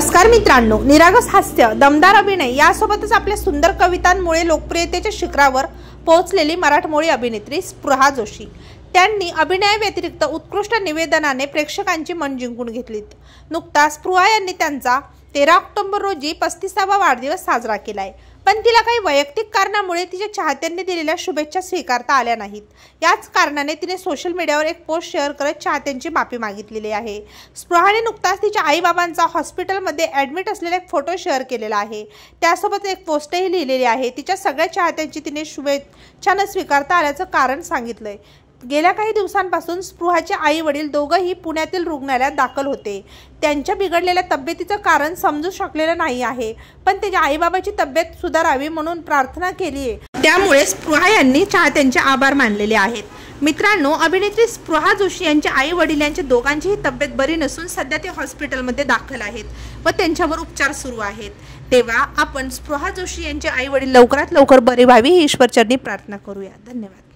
नमस्कार मित्रांनो निरागस हास्य दमदार अभिनय यासोबतच आपल्या सुंदर कवितांमुळे लोकप्रियतेच्या शिखरावर पोहोचलेली मराठमोळी अभिनेत्री स्पृहा जोशी त्यांनी अभिनयाव्यतिरिक्त उत्कृष्ट निवेदनाने प्रेक्षकांची मन जिंकून घेतली नुकताच स्पृहा यांनी त्यांचा तेरा ऑक्टोबर रोजी पस्तीसावा वाढदिवस साजरा केला आहे पण तिला काही वैयक्तिक कारणामुळे तिच्या चाहत्यांनी दिलेल्या शुभेच्छा स्वीकारता आल्या नाहीत याच कारणाने तिने सोशल मीडियावर एक पोस्ट शेअर करत चाहत्यांची माफी मागितलेली आहे स्पृहाने नुकताच तिच्या आईबाबांचा हॉस्पिटलमध्ये ॲडमिट असलेला एक फोटो शेअर केलेला आहे त्यासोबत एक पोस्टही लिहिलेली आहे तिच्या सगळ्या चाहत्यांची तिने शुभेच्छानं स्वीकारता आल्याचं कारण सांगितलंय गेल्या काही दिवसांपासून स्पृहाचे आई वडील दोघंही पुण्यातील रुग्णालयात दाखल होते त्यांच्या बिघडलेल्या तब्येतीचं कारण समजू शकलेलं नाही आहे पण त्याच्या आईबाबाची तब्येत सुधारावी म्हणून प्रार्थना केली आहे त्यामुळे स्पृहा यांनी चाहत्यांचे आभार मानलेले आहेत मित्रांनो अभिनेत्री स्पृहा जोशी यांच्या आई वडिलांच्या दोघांचीही तब्येत बरी नसून सध्या ते हॉस्पिटलमध्ये दाखल आहेत व त्यांच्यावर उपचार सुरू आहेत तेव्हा आपण स्पृहा जोशी यांचे आई वडील लवकरात लवकर बरे व्हावी ही ईश्वरचरणी प्रार्थना करूया धन्यवाद